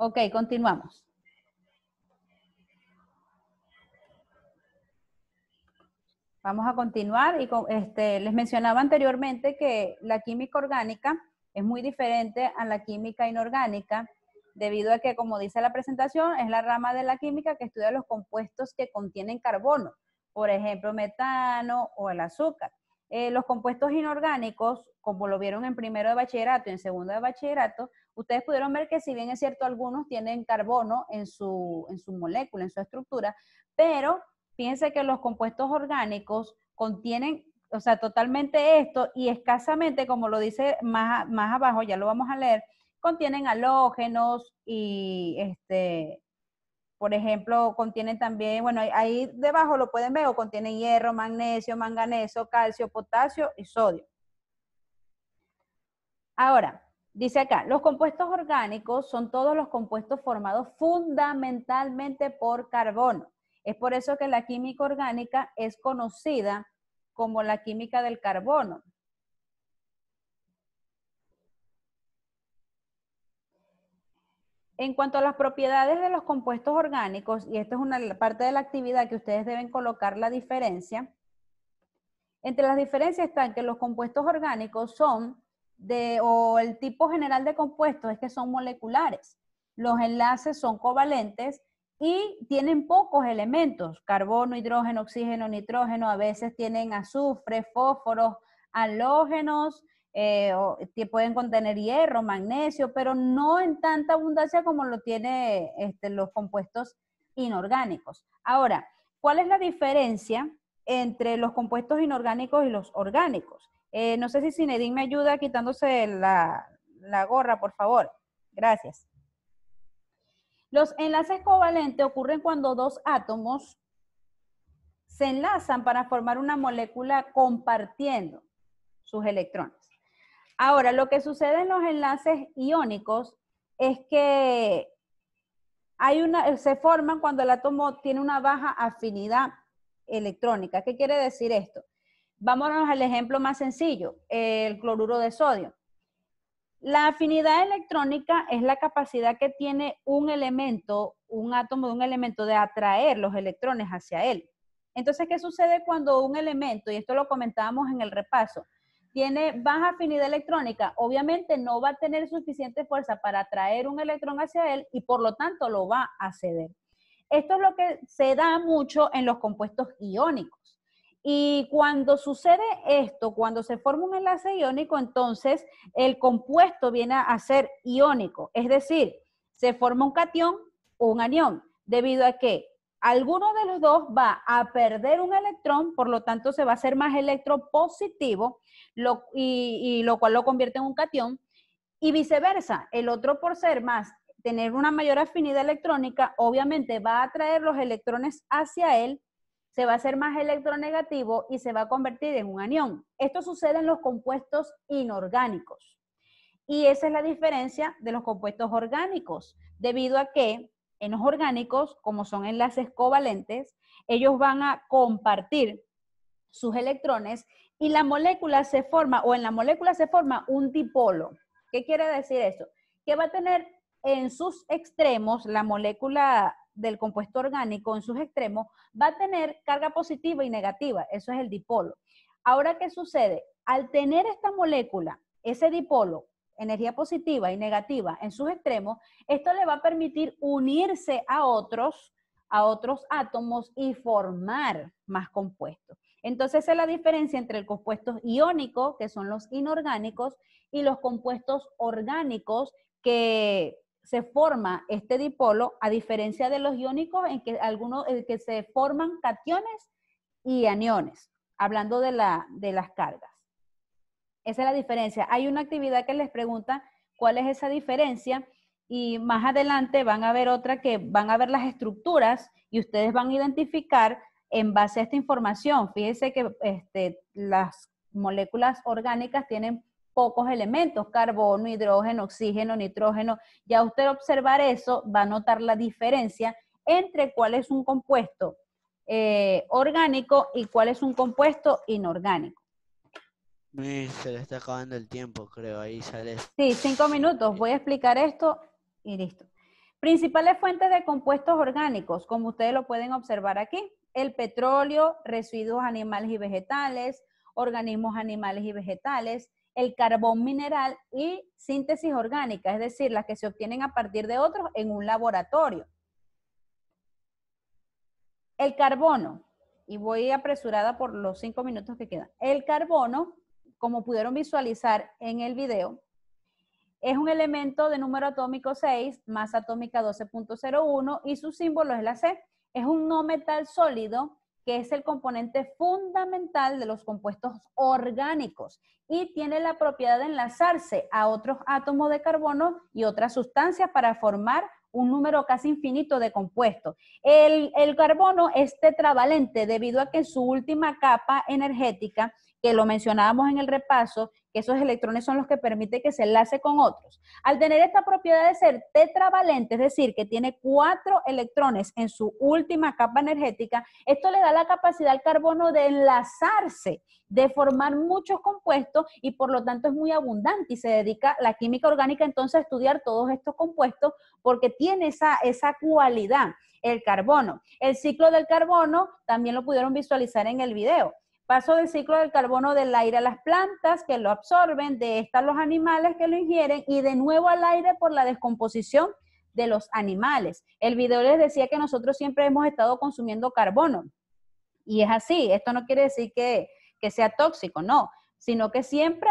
Ok, continuamos. Vamos a continuar y este, les mencionaba anteriormente que la química orgánica es muy diferente a la química inorgánica debido a que, como dice la presentación, es la rama de la química que estudia los compuestos que contienen carbono, por ejemplo, metano o el azúcar. Eh, los compuestos inorgánicos, como lo vieron en primero de bachillerato y en segundo de bachillerato, ustedes pudieron ver que si bien es cierto, algunos tienen carbono en su, en su molécula, en su estructura, pero fíjense que los compuestos orgánicos contienen, o sea, totalmente esto y escasamente, como lo dice más, más abajo, ya lo vamos a leer, contienen halógenos y este, por ejemplo, contienen también, bueno, ahí debajo lo pueden ver, o contienen hierro, magnesio, manganeso, calcio, potasio y sodio. Ahora, dice acá, los compuestos orgánicos son todos los compuestos formados fundamentalmente por carbono. Es por eso que la química orgánica es conocida como la química del carbono, En cuanto a las propiedades de los compuestos orgánicos, y esta es una parte de la actividad que ustedes deben colocar la diferencia, entre las diferencias están que los compuestos orgánicos son de, o el tipo general de compuestos es que son moleculares. Los enlaces son covalentes y tienen pocos elementos, carbono, hidrógeno, oxígeno, nitrógeno, a veces tienen azufre, fósforos, halógenos, eh, pueden contener hierro, magnesio, pero no en tanta abundancia como lo tiene este, los compuestos inorgánicos. Ahora, ¿cuál es la diferencia entre los compuestos inorgánicos y los orgánicos? Eh, no sé si Cinedin me ayuda quitándose la gorra, por favor. Gracias. Los enlaces covalentes ocurren cuando dos átomos se enlazan para formar una molécula compartiendo sus electrones. Ahora, lo que sucede en los enlaces iónicos es que hay una, se forman cuando el átomo tiene una baja afinidad electrónica. ¿Qué quiere decir esto? Vámonos al ejemplo más sencillo, el cloruro de sodio. La afinidad electrónica es la capacidad que tiene un elemento, un átomo de un elemento, de atraer los electrones hacia él. Entonces, ¿qué sucede cuando un elemento, y esto lo comentábamos en el repaso, tiene baja afinidad electrónica, obviamente no va a tener suficiente fuerza para atraer un electrón hacia él y por lo tanto lo va a ceder. Esto es lo que se da mucho en los compuestos iónicos. Y cuando sucede esto, cuando se forma un enlace iónico, entonces el compuesto viene a ser iónico, es decir, se forma un catión o un anión, debido a que alguno de los dos va a perder un electrón, por lo tanto se va a hacer más electropositivo, lo, y, lo cual lo convierte en un cation y viceversa, el otro por ser más, tener una mayor afinidad electrónica, obviamente va a atraer los electrones hacia él, se va a hacer más electronegativo y se va a convertir en un anión. Esto sucede en los compuestos inorgánicos. Y esa es la diferencia de los compuestos orgánicos, debido a que en los orgánicos, como son enlaces covalentes, ellos van a compartir sus electrones y la molécula se forma, o en la molécula se forma un dipolo. ¿Qué quiere decir eso? Que va a tener en sus extremos, la molécula del compuesto orgánico en sus extremos, va a tener carga positiva y negativa. Eso es el dipolo. Ahora, ¿qué sucede? Al tener esta molécula, ese dipolo, energía positiva y negativa en sus extremos, esto le va a permitir unirse a otros, a otros átomos y formar más compuestos. Entonces, esa es la diferencia entre el compuesto iónico, que son los inorgánicos, y los compuestos orgánicos, que se forma este dipolo, a diferencia de los iónicos, en que algunos eh, que se forman cationes y aniones, hablando de, la, de las cargas. Esa es la diferencia. Hay una actividad que les pregunta cuál es esa diferencia y más adelante van a ver otra que van a ver las estructuras y ustedes van a identificar en base a esta información. Fíjense que este, las moléculas orgánicas tienen pocos elementos, carbono, hidrógeno, oxígeno, nitrógeno. Ya usted observar eso va a notar la diferencia entre cuál es un compuesto eh, orgánico y cuál es un compuesto inorgánico. Eh, se le está acabando el tiempo, creo, ahí sale. Sí, cinco minutos. Voy a explicar esto y listo. Principales fuentes de compuestos orgánicos, como ustedes lo pueden observar aquí, el petróleo, residuos animales y vegetales, organismos animales y vegetales, el carbón mineral y síntesis orgánica, es decir, las que se obtienen a partir de otros en un laboratorio. El carbono, y voy apresurada por los cinco minutos que quedan, el carbono como pudieron visualizar en el video, es un elemento de número atómico 6, masa atómica 12.01 y su símbolo es la C. Es un no metal sólido que es el componente fundamental de los compuestos orgánicos y tiene la propiedad de enlazarse a otros átomos de carbono y otras sustancias para formar un número casi infinito de compuestos. El, carbono es tetravalente debido a que su última capa energética que lo mencionábamos en el repaso, que esos electrones son los que permiten que se enlace con otros. Al tener esta propiedad de ser tetravalente, es decir, que tiene cuatro electrones en su última capa energética, esto le da la capacidad al carbono de enlazarse, de formar muchos compuestos y por lo tanto es muy abundante y se dedica la química orgánica entonces a estudiar todos estos compuestos porque tiene esa, esa cualidad, el carbono. El ciclo del carbono también lo pudieron visualizar en el video Paso del ciclo del carbono del aire a las plantas que lo absorben, de estas los animales que lo ingieren y de nuevo al aire por la descomposición de los animales. El video les decía que nosotros siempre hemos estado consumiendo carbono y es así. Esto no quiere decir que, sea tóxico, no, sino que siempre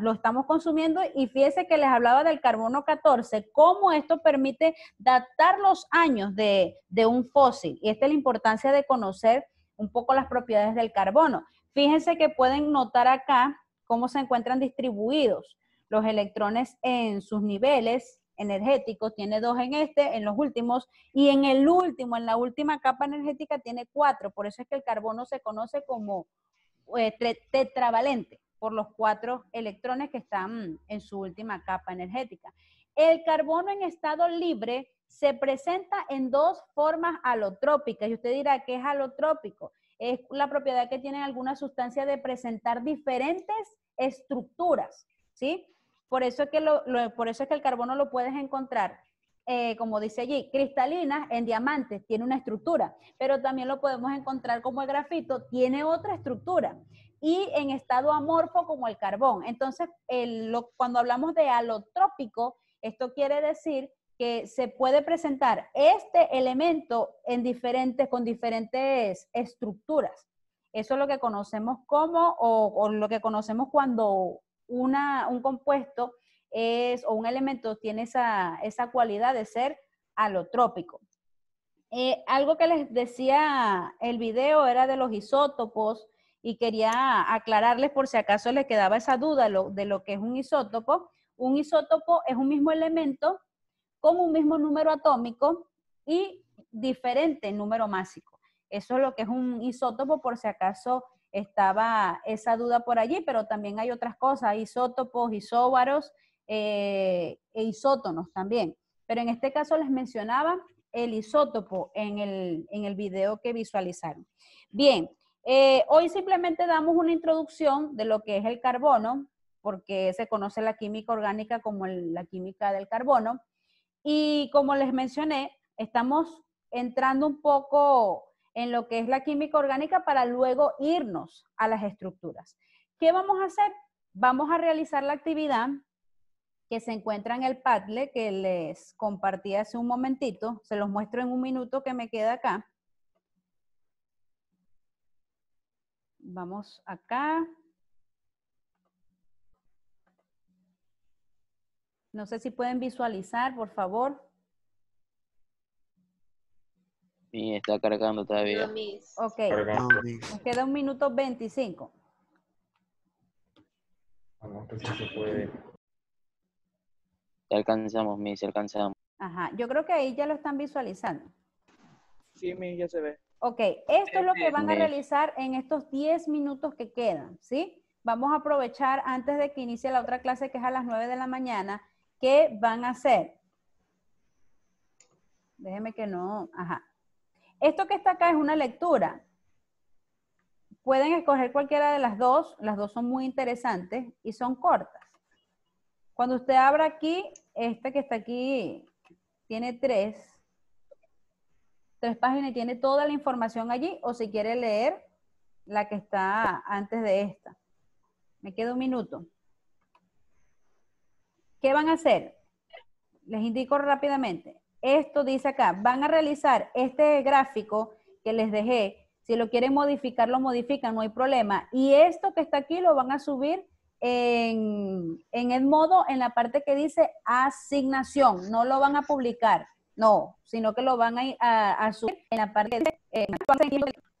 lo estamos consumiendo y fíjense que les hablaba del carbono 14, cómo esto permite datar los años de, de un fósil. Y esta es la importancia de conocer un poco las propiedades del carbono. Fíjense que pueden notar acá cómo se encuentran distribuidos los electrones en sus niveles energéticos, tiene dos en este, en los últimos, y en el último, en la última capa energética tiene cuatro, por eso es que el carbono se conoce como eh, tetravalente, por los cuatro electrones que están en su última capa energética. El carbono en estado libre se presenta en dos formas alotrópicas. Y usted dirá, ¿qué es alotrópico? Es la propiedad que tiene alguna sustancia de presentar diferentes estructuras, ¿sí? Por eso es que, por eso es que el carbono lo puedes encontrar eh, como dice allí, cristalina en diamantes, tiene una estructura, pero también lo podemos encontrar como el grafito, tiene otra estructura, y en estado amorfo como el carbón. Entonces, cuando hablamos de alotrópico, esto quiere decir se puede presentar este elemento en diferentes, con diferentes estructuras. Eso es lo que conocemos como, o, lo que conocemos cuando una, un compuesto es, o un elemento tiene esa, esa cualidad de ser alotrópico. Eh, algo que les decía el video era de los isótopos y quería aclararles por si acaso les quedaba esa duda lo, de lo que es un isótopo. Un isótopo es un mismo elemento con un mismo número atómico y diferente número másico. Eso es lo que es un isótopo, por si acaso estaba esa duda por allí, pero también hay otras cosas, isótopos, isóbaros eh, e isótonos también. Pero en este caso les mencionaba el isótopo en el, en video que visualizaron. Bien, eh, hoy simplemente damos una introducción de lo que es el carbono, porque se conoce la química orgánica como la química del carbono. Y como les mencioné, estamos entrando un poco en lo que es la química orgánica para luego irnos a las estructuras. ¿Qué vamos a hacer? Vamos a realizar la actividad que se encuentra en el Padlet que les compartí hace un momentito. Se los muestro en un minuto que me queda acá. Vamos acá. No sé si pueden visualizar, por favor. Sí, está cargando todavía. Ok. Nos queda un minuto 25. Vamos a ver si se puede. Alcanzamos, Miss, alcanzamos. Ajá, yo creo que ahí ya lo están visualizando. Sí, Miss, ya se ve. Ok, esto es lo que van a realizar en estos 10 minutos que quedan, ¿sí? Vamos a aprovechar antes de que inicie la otra clase que es a las 9 de la mañana ¿Qué van a hacer? Déjeme que no. Ajá. Esto que está acá es una lectura. Pueden escoger cualquiera de las dos. Las dos son muy interesantes y son cortas. Cuando usted abra aquí, este que está aquí tiene tres. Tres páginas y tiene toda la información allí. O si quiere leer la que está antes de esta. Me queda un minuto. ¿Qué van a hacer? Les indico rápidamente. Esto dice acá, van a realizar este gráfico que les dejé. Si lo quieren modificar, lo modifican, no hay problema. Y esto que está aquí lo van a subir en, el modo, en la parte que dice asignación. No lo van a publicar, no, sino que lo van a, subir en la parte de...